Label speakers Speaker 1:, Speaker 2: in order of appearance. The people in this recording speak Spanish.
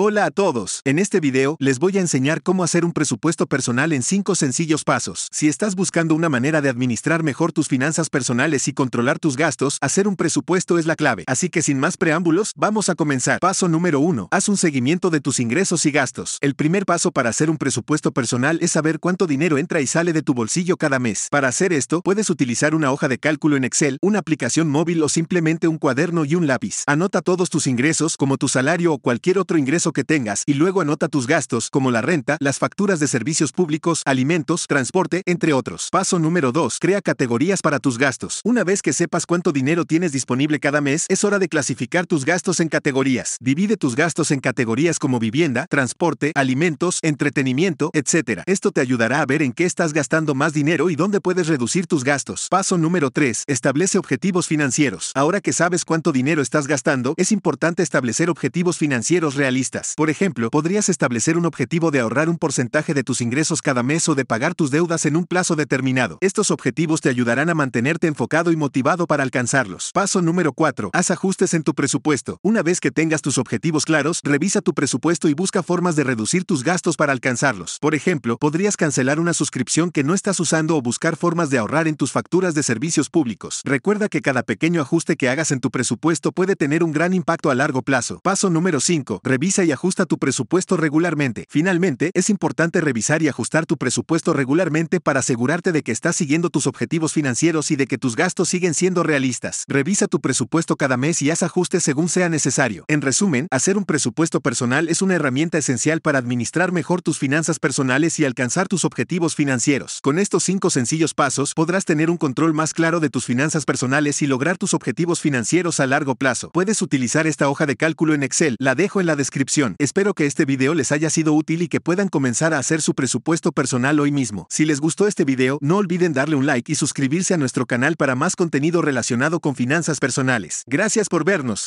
Speaker 1: Hola a todos, en este video les voy a enseñar cómo hacer un presupuesto personal en 5 sencillos pasos. Si estás buscando una manera de administrar mejor tus finanzas personales y controlar tus gastos, hacer un presupuesto es la clave. Así que sin más preámbulos, vamos a comenzar. Paso número 1. Haz un seguimiento de tus ingresos y gastos. El primer paso para hacer un presupuesto personal es saber cuánto dinero entra y sale de tu bolsillo cada mes. Para hacer esto, puedes utilizar una hoja de cálculo en Excel, una aplicación móvil o simplemente un cuaderno y un lápiz. Anota todos tus ingresos, como tu salario o cualquier otro ingreso que tengas y luego anota tus gastos como la renta, las facturas de servicios públicos, alimentos, transporte, entre otros. Paso número 2. Crea categorías para tus gastos. Una vez que sepas cuánto dinero tienes disponible cada mes, es hora de clasificar tus gastos en categorías. Divide tus gastos en categorías como vivienda, transporte, alimentos, entretenimiento, etc. Esto te ayudará a ver en qué estás gastando más dinero y dónde puedes reducir tus gastos. Paso número 3. Establece objetivos financieros. Ahora que sabes cuánto dinero estás gastando, es importante establecer objetivos financieros realistas. Por ejemplo, podrías establecer un objetivo de ahorrar un porcentaje de tus ingresos cada mes o de pagar tus deudas en un plazo determinado. Estos objetivos te ayudarán a mantenerte enfocado y motivado para alcanzarlos. Paso número 4. Haz ajustes en tu presupuesto. Una vez que tengas tus objetivos claros, revisa tu presupuesto y busca formas de reducir tus gastos para alcanzarlos. Por ejemplo, podrías cancelar una suscripción que no estás usando o buscar formas de ahorrar en tus facturas de servicios públicos. Recuerda que cada pequeño ajuste que hagas en tu presupuesto puede tener un gran impacto a largo plazo. Paso número 5. Revisa y ajusta tu presupuesto regularmente. Finalmente, es importante revisar y ajustar tu presupuesto regularmente para asegurarte de que estás siguiendo tus objetivos financieros y de que tus gastos siguen siendo realistas. Revisa tu presupuesto cada mes y haz ajustes según sea necesario. En resumen, hacer un presupuesto personal es una herramienta esencial para administrar mejor tus finanzas personales y alcanzar tus objetivos financieros. Con estos cinco sencillos pasos podrás tener un control más claro de tus finanzas personales y lograr tus objetivos financieros a largo plazo. Puedes utilizar esta hoja de cálculo en Excel, la dejo en la descripción Espero que este video les haya sido útil y que puedan comenzar a hacer su presupuesto personal hoy mismo. Si les gustó este video, no olviden darle un like y suscribirse a nuestro canal para más contenido relacionado con finanzas personales. Gracias por vernos.